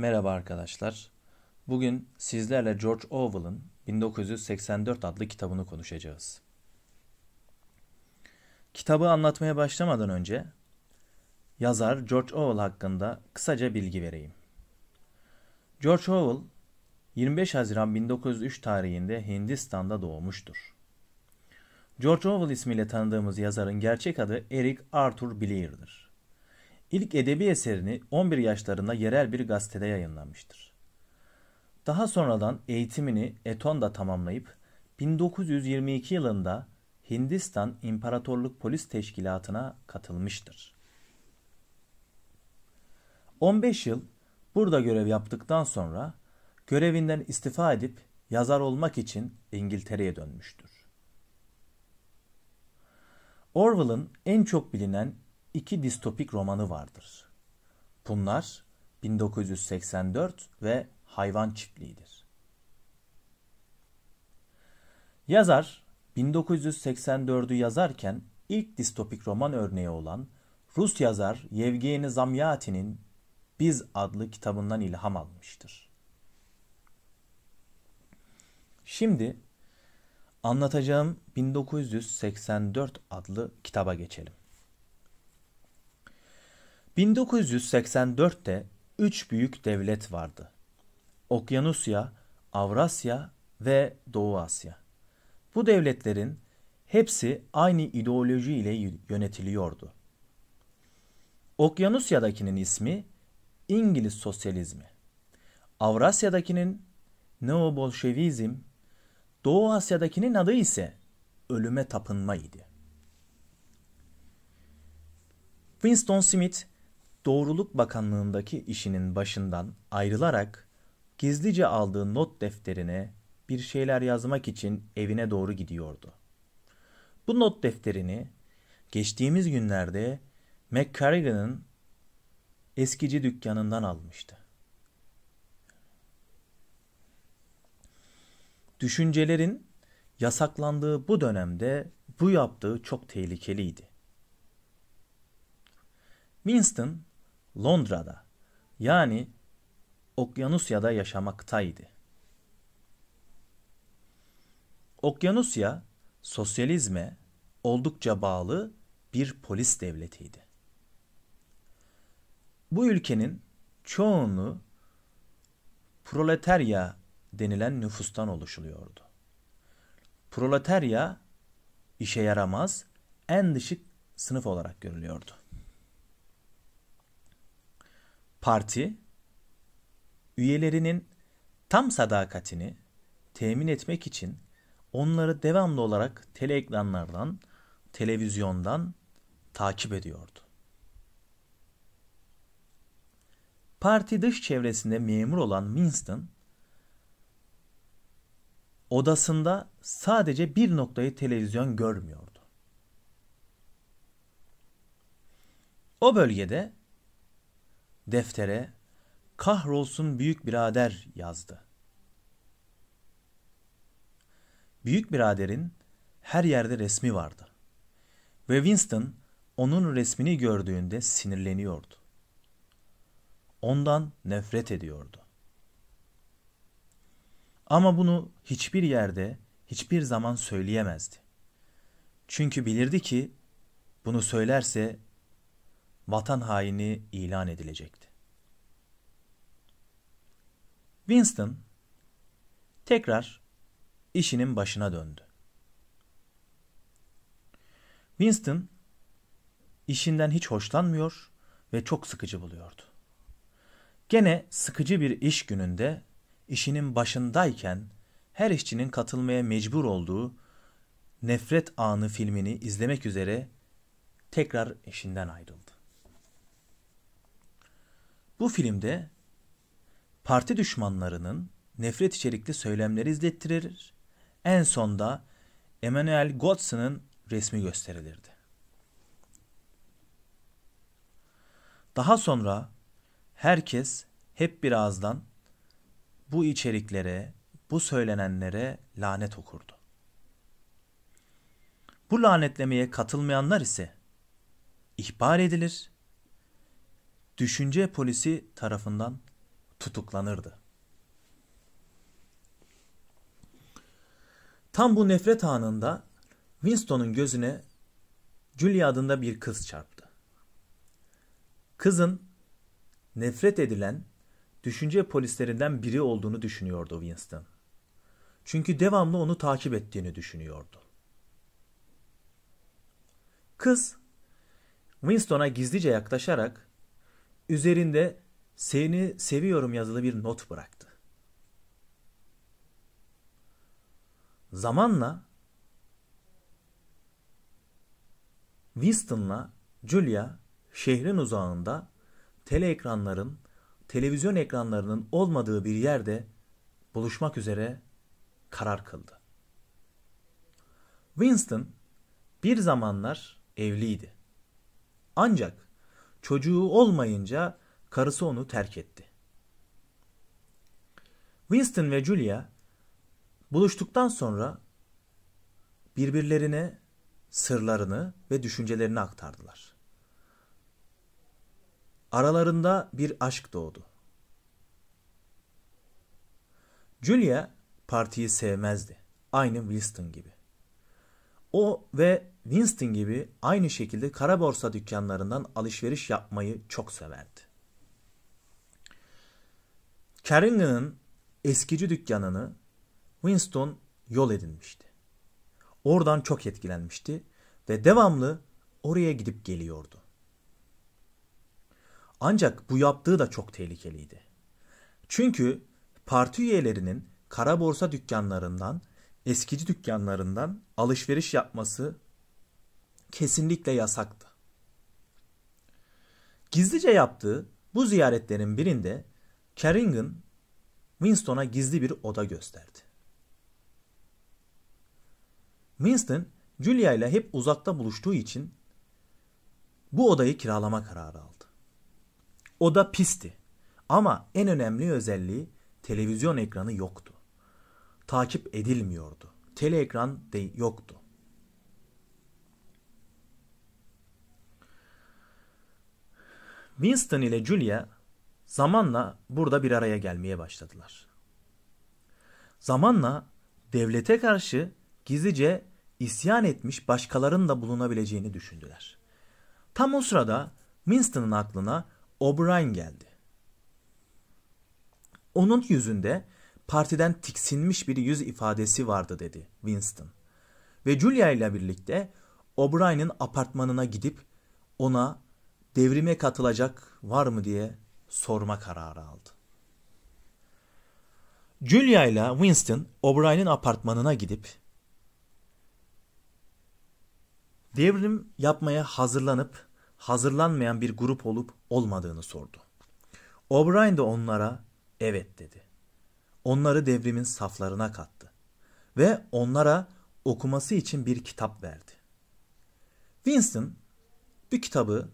Merhaba arkadaşlar. Bugün sizlerle George Orwell'ın 1984 adlı kitabını konuşacağız. Kitabı anlatmaya başlamadan önce yazar George Orwell hakkında kısaca bilgi vereyim. George Orwell 25 Haziran 1903 tarihinde Hindistan'da doğmuştur. George Orwell ismiyle tanıdığımız yazarın gerçek adı Eric Arthur Blair'dir. İlk edebi eserini 11 yaşlarında yerel bir gazetede yayınlamıştır. Daha sonradan eğitimini Eton'da tamamlayıp 1922 yılında Hindistan İmparatorluk Polis Teşkilatı'na katılmıştır. 15 yıl burada görev yaptıktan sonra görevinden istifa edip yazar olmak için İngiltere'ye dönmüştür. Orwell'ın en çok bilinen iki distopik romanı vardır. Bunlar 1984 ve Hayvan Çiftliği'dir. Yazar 1984'ü yazarken ilk distopik roman örneği olan Rus yazar Yevgeni Zamyatin'in Biz adlı kitabından ilham almıştır. Şimdi anlatacağım 1984 adlı kitaba geçelim. 1984'te üç büyük devlet vardı. Okyanusya, Avrasya ve Doğu Asya. Bu devletlerin hepsi aynı ideoloji ile yönetiliyordu. Okyanusya'dakinin ismi İngiliz sosyalizmi. Avrasya'dakinin Neobolşevizm, Doğu Asya'dakinin adı ise ölüme tapınma idi. Winston Smith Doğruluk Bakanlığındaki işinin başından ayrılarak gizlice aldığı not defterine bir şeyler yazmak için evine doğru gidiyordu. Bu not defterini geçtiğimiz günlerde McCarrigan'ın eskici dükkanından almıştı. Düşüncelerin yasaklandığı bu dönemde bu yaptığı çok tehlikeliydi. Winston Londra'da yani Okyanusya'da yaşamaktaydı. Okyanusya sosyalizme oldukça bağlı bir polis devletiydi. Bu ülkenin çoğunu proletarya denilen nüfustan oluşuluyordu. Proletarya işe yaramaz en dışı sınıf olarak görülüyordu parti üyelerinin tam sadakatini temin etmek için onları devamlı olarak tele ekranlardan, televizyondan takip ediyordu. Parti dış çevresinde memur olan Winston, odasında sadece bir noktayı televizyon görmüyordu. O bölgede deftere kahrolsun büyük birader yazdı. Büyük biraderin her yerde resmi vardı. Ve Winston onun resmini gördüğünde sinirleniyordu. Ondan nefret ediyordu. Ama bunu hiçbir yerde, hiçbir zaman söyleyemezdi. Çünkü bilirdi ki bunu söylerse vatan haini ilan edilecekti. Winston tekrar işinin başına döndü. Winston işinden hiç hoşlanmıyor ve çok sıkıcı buluyordu. Gene sıkıcı bir iş gününde işinin başındayken her işçinin katılmaya mecbur olduğu Nefret Anı filmini izlemek üzere tekrar işinden ayrıldı. Bu filmde parti düşmanlarının nefret içerikli söylemleri izlettirir. En sonda Emmanuel Gottson'ın resmi gösterilirdi. Daha sonra herkes hep bir ağızdan bu içeriklere, bu söylenenlere lanet okurdu. Bu lanetlemeye katılmayanlar ise ihbar edilir düşünce polisi tarafından tutuklanırdı. Tam bu nefret anında Winston'un gözüne Julia adında bir kız çarptı. Kızın nefret edilen düşünce polislerinden biri olduğunu düşünüyordu Winston. Çünkü devamlı onu takip ettiğini düşünüyordu. Kız Winston'a gizlice yaklaşarak üzerinde seni seviyorum yazılı bir not bıraktı. Zamanla Winston'la Julia şehrin uzağında tele ekranların, televizyon ekranlarının olmadığı bir yerde buluşmak üzere karar kıldı. Winston bir zamanlar evliydi. Ancak Çocuğu olmayınca karısı onu terk etti. Winston ve Julia buluştuktan sonra birbirlerine sırlarını ve düşüncelerini aktardılar. Aralarında bir aşk doğdu. Julia partiyi sevmezdi. Aynı Winston gibi. O ve Winston gibi aynı şekilde kara borsa dükkanlarından alışveriş yapmayı çok severdi. Carrington'ın eskici dükkanını Winston yol edinmişti. Oradan çok etkilenmişti ve devamlı oraya gidip geliyordu. Ancak bu yaptığı da çok tehlikeliydi. Çünkü parti üyelerinin kara borsa dükkanlarından eskici dükkanlarından alışveriş yapması kesinlikle yasaktı. Gizlice yaptığı bu ziyaretlerin birinde Carrington Winston'a gizli bir oda gösterdi. Winston, Julia ile hep uzakta buluştuğu için bu odayı kiralama kararı aldı. Oda pisti ama en önemli özelliği televizyon ekranı yoktu takip edilmiyordu. Tele ekran de yoktu. Winston ile Julia zamanla burada bir araya gelmeye başladılar. Zamanla devlete karşı gizlice isyan etmiş başkalarının da bulunabileceğini düşündüler. Tam o sırada Winston'ın aklına O'Brien geldi. Onun yüzünde partiden tiksinmiş bir yüz ifadesi vardı dedi Winston. Ve Julia ile birlikte O'Brien'in apartmanına gidip ona devrime katılacak var mı diye sorma kararı aldı. Julia ile Winston O'Brien'in apartmanına gidip devrim yapmaya hazırlanıp hazırlanmayan bir grup olup olmadığını sordu. O'Brien de onlara evet dedi onları devrimin saflarına kattı ve onlara okuması için bir kitap verdi. Winston bir kitabı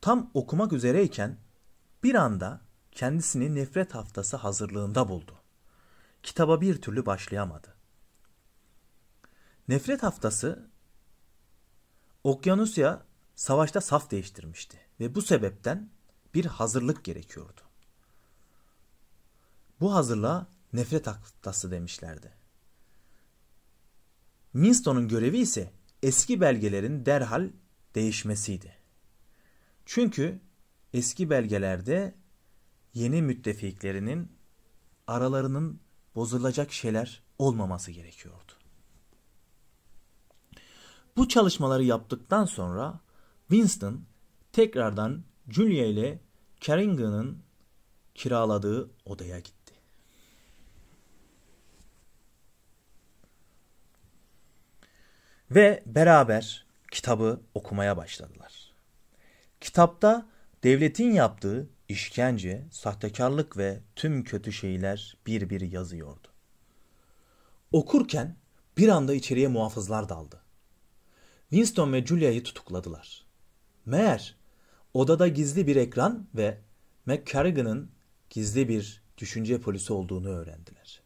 tam okumak üzereyken bir anda kendisini nefret haftası hazırlığında buldu. Kitaba bir türlü başlayamadı. Nefret haftası Okyanusya savaşta saf değiştirmişti ve bu sebepten bir hazırlık gerekiyordu. Bu hazırlığa nefret aktası demişlerdi. Winston'un görevi ise eski belgelerin derhal değişmesiydi. Çünkü eski belgelerde yeni müttefiklerinin aralarının bozulacak şeyler olmaması gerekiyordu. Bu çalışmaları yaptıktan sonra Winston tekrardan Julia ile Carrington'ın kiraladığı odaya gitti. Ve beraber kitabı okumaya başladılar. Kitapta devletin yaptığı işkence, sahtekarlık ve tüm kötü şeyler bir bir yazıyordu. Okurken bir anda içeriye muhafızlar daldı. Winston ve Julia'yı tutukladılar. Meğer odada gizli bir ekran ve McCarrigan'ın gizli bir düşünce polisi olduğunu öğrendiler.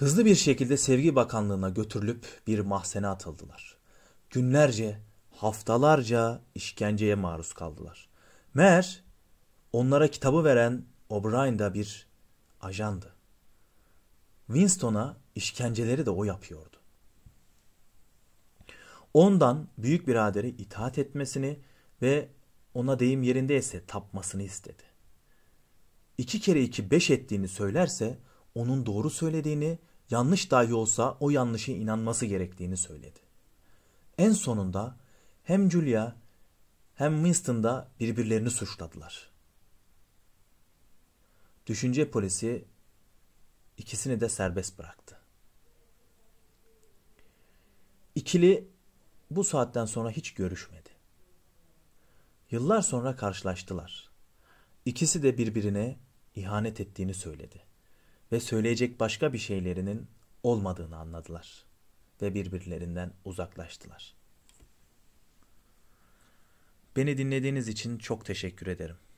Hızlı bir şekilde Sevgi Bakanlığı'na götürülüp bir mahzene atıldılar. Günlerce, haftalarca işkenceye maruz kaldılar. Mer, onlara kitabı veren O'Brien da bir ajandı. Winston'a işkenceleri de o yapıyordu. Ondan büyük biraderi itaat etmesini ve ona deyim yerindeyse tapmasını istedi. İki kere iki beş ettiğini söylerse onun doğru söylediğini yanlış dahi olsa o yanlışa inanması gerektiğini söyledi. En sonunda hem Julia hem Winston da birbirlerini suçladılar. Düşünce polisi ikisini de serbest bıraktı. İkili bu saatten sonra hiç görüşmedi. Yıllar sonra karşılaştılar. İkisi de birbirine ihanet ettiğini söyledi ve söyleyecek başka bir şeylerinin olmadığını anladılar ve birbirlerinden uzaklaştılar. Beni dinlediğiniz için çok teşekkür ederim.